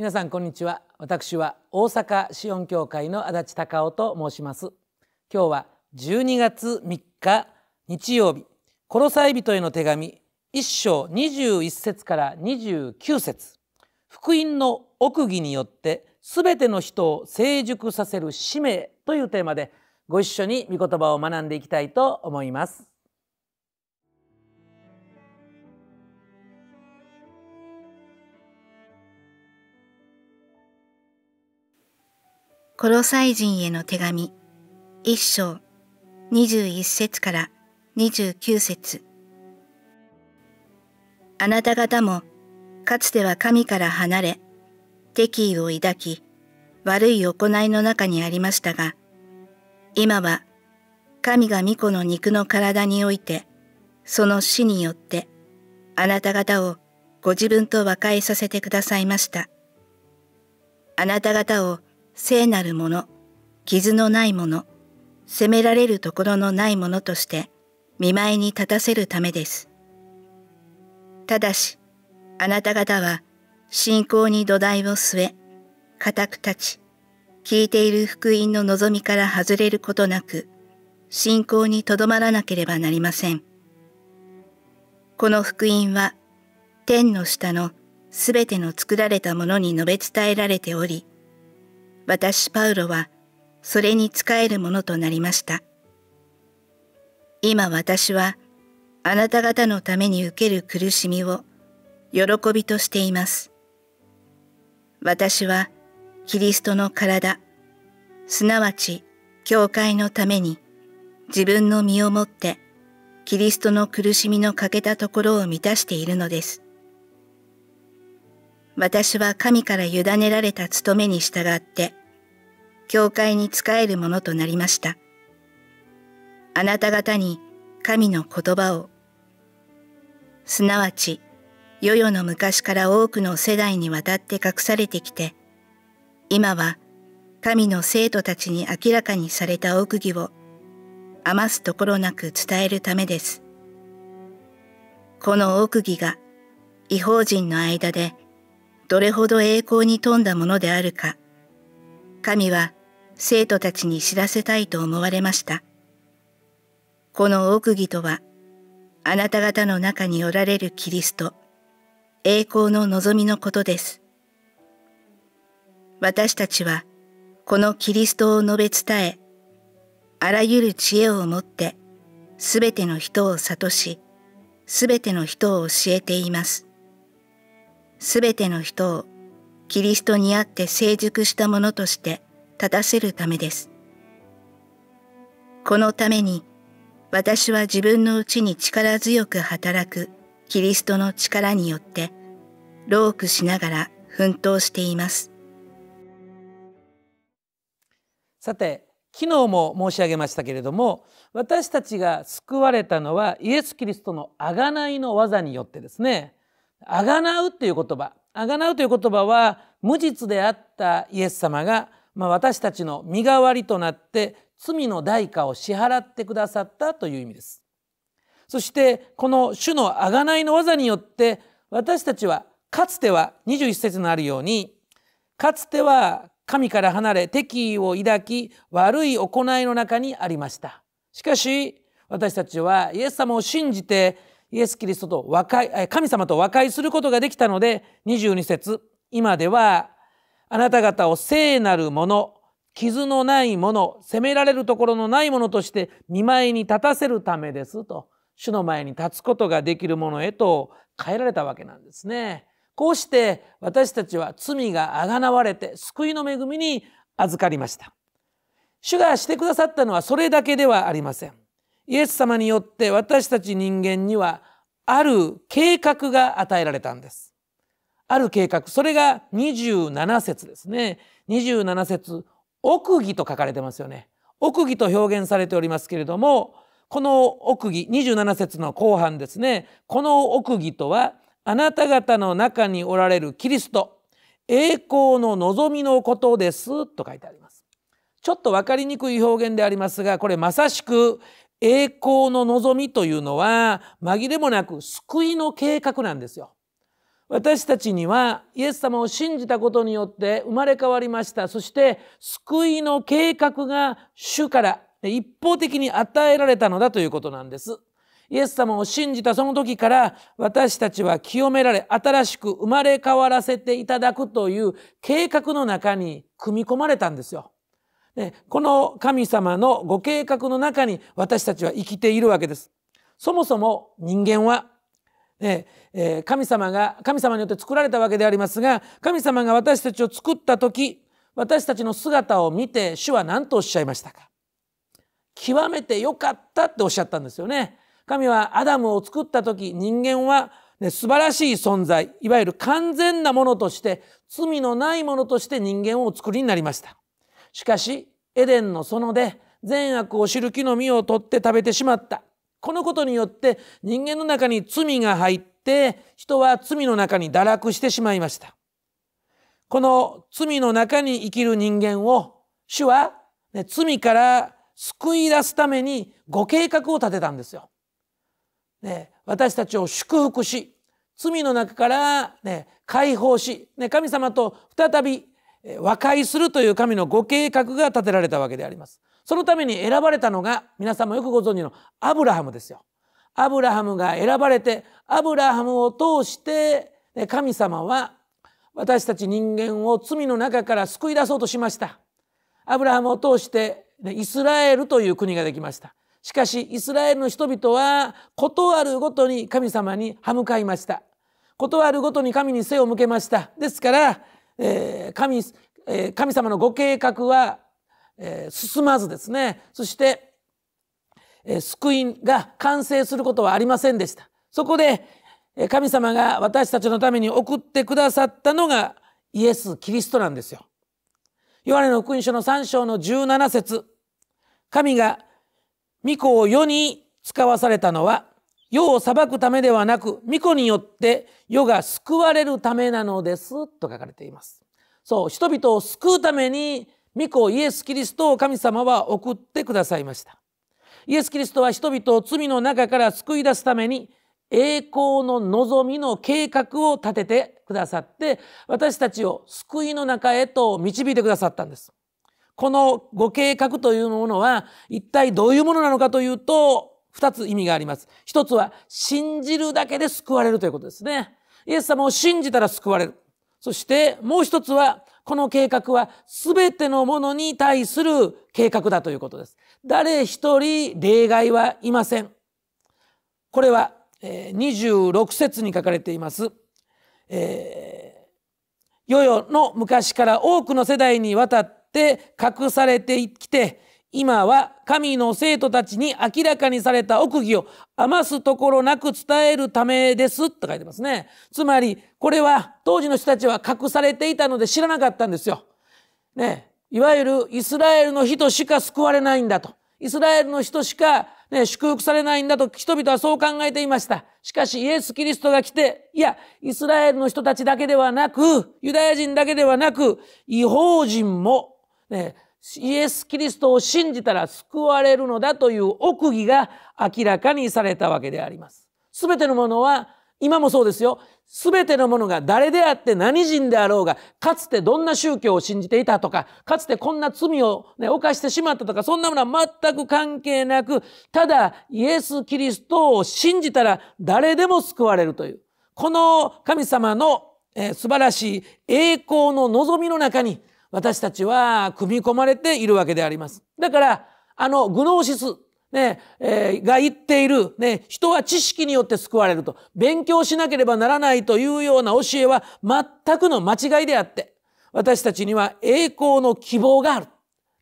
皆さんこんにちは私は大阪シオン教会の足立隆夫と申します今日は12月3日日曜日コロサイ人への手紙一章21節から29節福音の奥義によってすべての人を成熟させる使命というテーマでご一緒に御言葉を学んでいきたいと思いますコロサイ人への手紙、一章、二十一節から二十九節。あなた方も、かつては神から離れ、敵意を抱き、悪い行いの中にありましたが、今は、神が御子の肉の体において、その死によって、あなた方をご自分と和解させてくださいました。あなた方を聖なるもの、傷のないもの、責められるところのないものとして見舞いに立たせるためです。ただし、あなた方は信仰に土台を据え、固く立ち、聞いている福音の望みから外れることなく、信仰にとどまらなければなりません。この福音は、天の下のすべての作られたものに述べ伝えられており、私パウロはそれに仕えるものとなりました。今私はあなた方のために受ける苦しみを喜びとしています。私はキリストの体、すなわち教会のために自分の身をもってキリストの苦しみの欠けたところを満たしているのです。私は神から委ねられた務めに従って教会に仕えるものとなりました。あなた方に神の言葉を、すなわち、世々の昔から多くの世代にわたって隠されてきて、今は神の生徒たちに明らかにされた奥義を余すところなく伝えるためです。この奥義が違法人の間でどれほど栄光に富んだものであるか、神は生徒たちに知らせたいと思われました。この奥義とは、あなた方の中におられるキリスト、栄光の望みのことです。私たちは、このキリストを述べ伝え、あらゆる知恵を持って、すべての人を諭し、すべての人を教えています。すべての人をキリストにあって成熟したものとしてたせるためです。このために私は自分のうちに力強く働くキリストの力によって労苦しながら奮闘しています。さて昨日も申し上げましたけれども私たちが救われたのはイエス・キリストの贖いの技によってですね贖うという言葉贖うという言葉は無実であったイエス様がまあ、私たちの身代わりとなって罪の代価を支払ってくださったという意味です。そしてこの主の贖いの技によって私たちはかつては21節のあるようにかつては神から離れ敵意を抱き悪い行いの中にありました。しかし私たちはイエス様を信じてイエス・キリストと和解神様と和解することができたので22節今ではあなた方を聖なるもの傷のないもの責められるところのないものとして見舞いに立たせるためですと主の前に立つことができるものへと変えられたわけなんですね。こうして私たちは罪があがなわれて救いの恵みに預かりました。主がしてくださったのはそれだけではありません。イエス様によって私たち人間にはある計画が与えられたんです。ある計画それが27節ですね27節奥義と書かれてますよね奥義と表現されておりますけれどもこの奥義27節の後半ですねこの奥義とはあなた方の中におられるキリスト栄光の望みのことですと書いてありますちょっと分かりにくい表現でありますがこれまさしく栄光の望みというのは紛れもなく救いの計画なんですよ私たちにはイエス様を信じたことによって生まれ変わりましたそして救いの計画が主から一方的に与えられたのだということなんですイエス様を信じたその時から私たちは清められ新しく生まれ変わらせていただくという計画の中に組み込まれたんですよ。この神様のご計画の中に私たちは生きているわけです。そもそも人間はええ神様が神様によって作られたわけでありますが神様が私たちを作った時私たちの姿を見て主は何とおっしゃいましたか極めて良かったっておっしゃったんですよね。神はアダムを作った時人間は、ね、素晴らしい存在いわゆる完全なものとして罪のないものとして人間をお作りになりました。しかしエデンの園で善悪を知る木の実を取って食べてしまった。このことによって人間の中に罪が入って人は罪の中に堕落してしまいましたこの罪の中に生きる人間を主は、ね、罪から救い出すためにご計画を立てたんですよ。ね、私たちを祝福し罪の中から、ね、解放し、ね、神様と再び和解するという神のご計画が立てられたわけであります。そのために選ばれたのが皆さんもよくご存知のアブラハムですよ。アブラハムが選ばれてアブラハムを通して神様は私たち人間を罪の中から救い出そうとしました。アブラハムを通してイスラエルという国ができました。しかしイスラエルの人々は事あるごとに神様に歯向かいました。断あるごとに神に背を向けました。ですから、えー、神えー、神様のご計画はえー、進まずですねそして、えー、救いが完成することはありませんでしたそこでえ神様が私たちのために送ってくださったのがイエス・キリストなんですよ。ヨハネの福音書の3章の17節神が御子を世に使わされたのは世を裁くためではなく御子によって世が救われるためなのですと書かれています。そう人々を救うために御子イエス・キリストを神様は送ってくださいましたイエス・キリストは人々を罪の中から救い出すために栄光の望みの計画を立ててくださって私たちを救いの中へと導いてくださったんですこのご計画というものは一体どういうものなのかというと二つ意味があります一つは信じるだけで救われるということですねイエス様を信じたら救われるそしてもう一つはこの計画は全てのものに対する計画だということです。誰一人例外はいません。これはえ26節に書かれています。えー、世々の昔から多くの世代にわたって隠されてきて今は神の生徒たちに明らかにされた奥義を余すところなく伝えるためですと書いてますね。つまり、これは当時の人たちは隠されていたので知らなかったんですよ。ね、いわゆるイスラエルの人しか救われないんだと。イスラエルの人しか、ね、祝福されないんだと人々はそう考えていました。しかしイエス・キリストが来て、いや、イスラエルの人たちだけではなく、ユダヤ人だけではなく、違法人も、ね、イエス・キリストを信じたら救われるのだという奥義が明らかにされたわけであります。すべてのものは今もそうですよ。すべてのものが誰であって何人であろうが、かつてどんな宗教を信じていたとか、かつてこんな罪を、ね、犯してしまったとか、そんなものは全く関係なく、ただイエス・キリストを信じたら誰でも救われるという。この神様の、えー、素晴らしい栄光の望みの中に、私たちは組み込まれているわけであります。だから、あの、グノーシス、ね、えー、が言っている、ね、人は知識によって救われると、勉強しなければならないというような教えは全くの間違いであって、私たちには栄光の希望がある。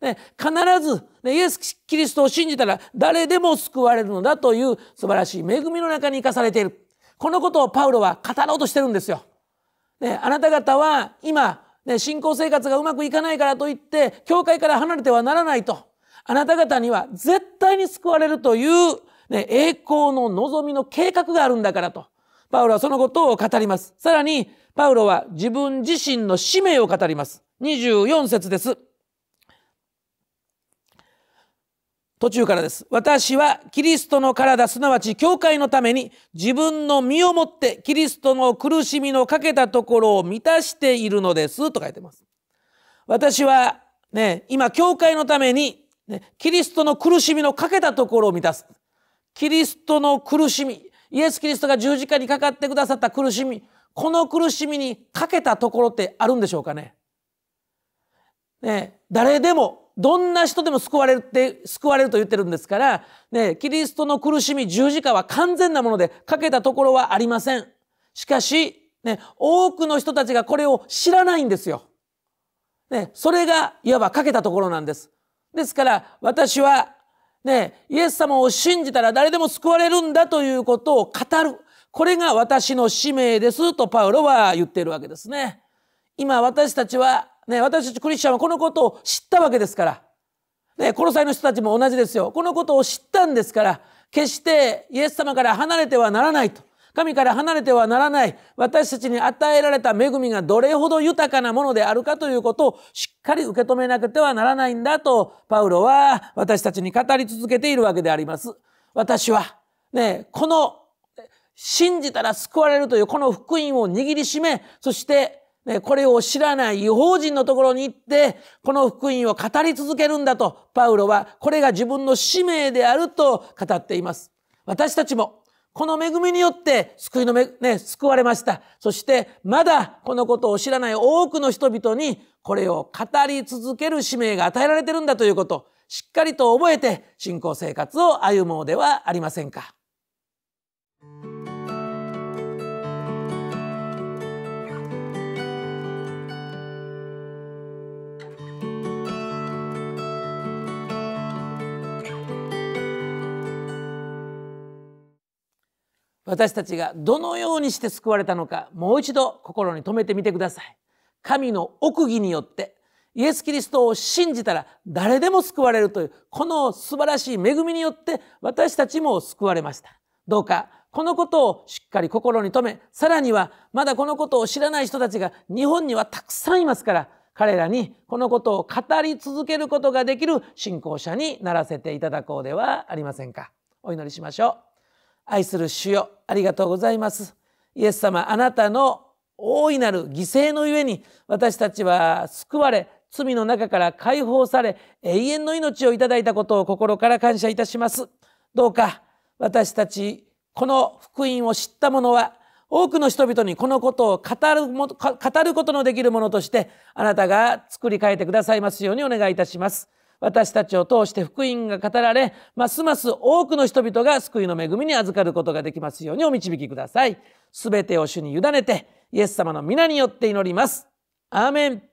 ね、必ず、ね、イエス・キリストを信じたら誰でも救われるのだという素晴らしい恵みの中に生かされている。このことをパウロは語ろうとしてるんですよ。ね、あなた方は今、ね、信仰生活がうまくいかないからといって教会から離れてはならないとあなた方には絶対に救われるという、ね、栄光の望みの計画があるんだからとパウロはそのことを語りますさらにパウロは自分自身の使命を語ります24節です途中からです私はキリストの体すなわち教会のために自分の身をもってキリストの苦しみのかけたところを満たしているのですと書いてます私はね今教会のために、ね、キリストの苦しみのかけたところを満たすキリストの苦しみイエス・キリストが十字架にかかってくださった苦しみこの苦しみにかけたところってあるんでしょうかねね誰でもどんな人でも救われるって救われると言ってるんですから、ね、キリストの苦しみ十字架は完全なものでかけたところはありませんしかし、ね、多くの人たちがこれを知らないんですよ。ね、それがいわばかけたところなんです。ですから私は、ね、イエス様を信じたら誰でも救われるんだということを語るこれが私の使命ですとパウロは言っているわけですね。今私たちはね、私たちクリスチャンはこのことを知ったわけですから、ね、この際の人たちも同じですよこのことを知ったんですから決してイエス様から離れてはならないと神から離れてはならない私たちに与えられた恵みがどれほど豊かなものであるかということをしっかり受け止めなくてはならないんだとパウロは私たちに語り続けているわけであります。私は、ね、この信じたら救われるというこの福音を握りしめそしてこれを知らない違法人のところに行って、この福音を語り続けるんだと、パウロは、これが自分の使命であると語っています。私たちも、この恵みによって救いのめ、ね、救われました。そして、まだこのことを知らない多くの人々に、これを語り続ける使命が与えられてるんだということ、しっかりと覚えて、信仰生活を歩もうではありませんか。私たちがどのようにして救われたのかもう一度心に留めてみてください神の奥義によってイエス・キリストを信じたら誰でも救われるというこの素晴らしい恵みによって私たちも救われましたどうかこのことをしっかり心に留めさらにはまだこのことを知らない人たちが日本にはたくさんいますから彼らにこのことを語り続けることができる信仰者にならせていただこうではありませんかお祈りしましょう愛する主よありがとうございますイエス様あなたの大いなる犠牲のゆえに私たちは救われ罪の中から解放され永遠の命をいただいたことを心から感謝いたしますどうか私たちこの福音を知った者は多くの人々にこのことを語るも語ることのできるものとしてあなたが作り変えてくださいますようにお願いいたします私たちを通して福音が語られ、ますます多くの人々が救いの恵みに預かることができますようにお導きください。すべてを主に委ねて、イエス様の皆によって祈ります。アーメン。